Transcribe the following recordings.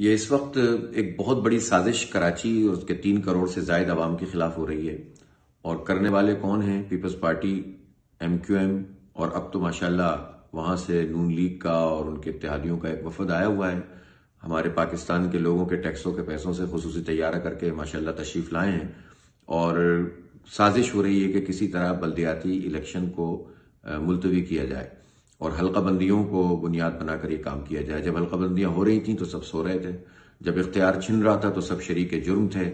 ये इस वक्त एक बहुत बड़ी साजिश कराची और उसके तीन करोड़ से जायद आवाम के खिलाफ हो रही है और करने वाले कौन हैं पीपल्स पार्टी एमक्यूएम और अब तो माशाल्लाह वहां से नून लीग का और उनके इतिहादियों का एक वफद आया हुआ है हमारे पाकिस्तान के लोगों के टैक्सों के पैसों से खसूस तैयारा करके माशाला तशरीफ लाए हैं और साजिश हो रही है कि किसी तरह बल्दियाती इलेक्शन को मुलतवी किया जाए और हल्का बंदियों को बुनियाद बनाकर यह काम किया जाए जब हल्का बंदियां हो रही थी तो सब सो रहे थे जब इख्तियार छिन रहा था तो सब शरीक जुर्म थे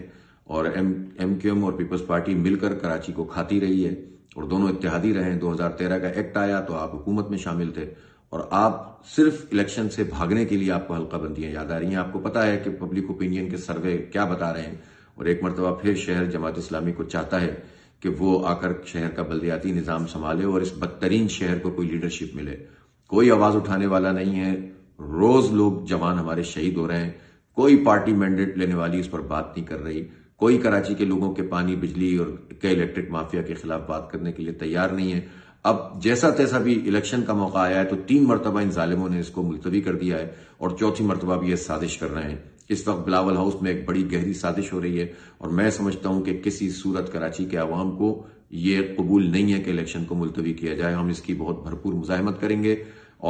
और एम एम क्यू एम और पीपल्स पार्टी मिलकर कराची को खाती रही है और दोनों इतिहादी रहे दो हजार तेरह का एक्ट आया तो आप हुकूमत में शामिल थे और आप सिर्फ इलेक्शन से भागने के लिए आपको हल्का बंदियां याद आ रही हैं आपको पता है कि पब्लिक ओपिनियन के सर्वे क्या बता रहे हैं और एक मरतबा फिर शहर जमात इस्लामी को चाहता है कि वो आकर शहर का बल्दियाती निज़ाम संभाले और इस बदतरीन शहर को कोई लीडरशिप मिले कोई आवाज़ उठाने वाला नहीं है रोज़ लोग जवान हमारे शहीद हो रहे हैं कोई पार्टी मैंडेट लेने वाली इस पर बात नहीं कर रही कोई कराची के लोगों के पानी बिजली और के इलेक्ट्रिक माफिया के खिलाफ बात करने के लिए तैयार नहीं है अब जैसा तैसा भी इलेक्शन का मौका आया है तो तीन मरतबा इन जालिमों ने इसको मुलतवी कर दिया है और चौथी मरतबा भी ये साजिश कर रहे हैं इस वक्त बिलावल हाउस में एक बड़ी गहरी साजिश हो रही है और मैं समझता हूं कि किसी सूरत कराची के आवाम को ये कबूल नहीं है कि इलेक्शन को मुलतवी किया जाए हम इसकी बहुत भरपूर मुजाहमत करेंगे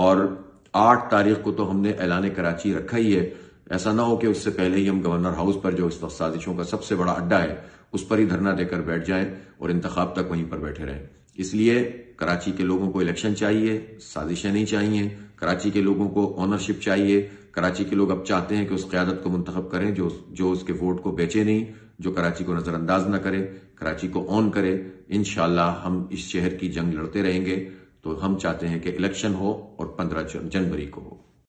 और आठ तारीख को तो हमने ऐलान कराची रखा ही है ऐसा ना हो कि उससे पहले ही हम गवर्नर हाउस पर जो इस वक्त साजिशों का सबसे बड़ा अड्डा है उस पर ही धरना देकर बैठ जाएं और इंतखाब तक वहीं पर बैठे रहें इसलिए कराची के लोगों को इलेक्शन चाहिए साजिशें नहीं चाहिए कराची के लोगों को ऑनरशिप चाहिए कराची के लोग अब चाहते हैं कि उस क्यादत को मुंतब करें जो जो उसके वोट को बेचे नहीं जो कराची को नज़रअंदाज ना करे कराची को ऑन करे इन हम इस शहर की जंग लड़ते रहेंगे तो हम चाहते हैं कि इलेक्शन हो और पंद्रह जनवरी को हो